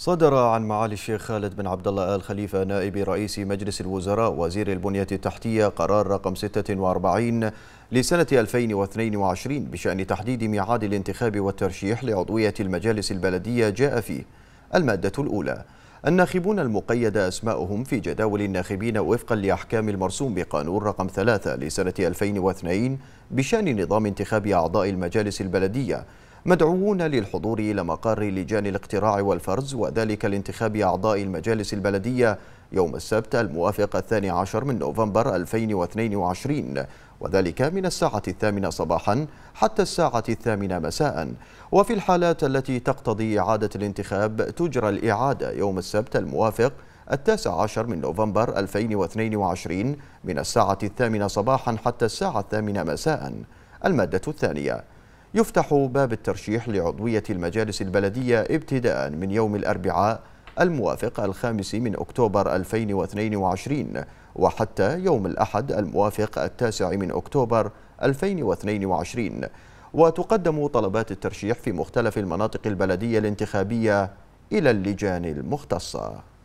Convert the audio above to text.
صدر عن معالي الشيخ خالد بن عبد الله آل خليفة نائب رئيس مجلس الوزراء وزير البنية التحتية قرار رقم 46 لسنة 2022 بشأن تحديد ميعاد الانتخاب والترشيح لعضوية المجالس البلدية جاء فيه المادة الأولى الناخبون المقيد أسماؤهم في جداول الناخبين وفقا لأحكام المرسوم بقانون رقم 3 لسنة 2002 بشأن نظام انتخاب أعضاء المجالس البلدية مدعوون للحضور إلى مقر لجان الاقتراع والفرز وذلك لانتخاب أعضاء المجالس البلدية يوم السبت الموافق الثاني عشر من نوفمبر 2022 وذلك من الساعة الثامنة صباحا حتى الساعة الثامنة مساء وفي الحالات التي تقتضي إعادة الانتخاب تجرى الإعادة يوم السبت الموافق التاسع عشر من نوفمبر 2022 من الساعة الثامنة صباحا حتى الساعة الثامنة مساء المادة الثانية يفتح باب الترشيح لعضوية المجالس البلدية ابتداء من يوم الأربعاء الموافق الخامس من أكتوبر 2022 وحتى يوم الأحد الموافق التاسع من أكتوبر 2022 وتقدم طلبات الترشيح في مختلف المناطق البلدية الانتخابية إلى اللجان المختصة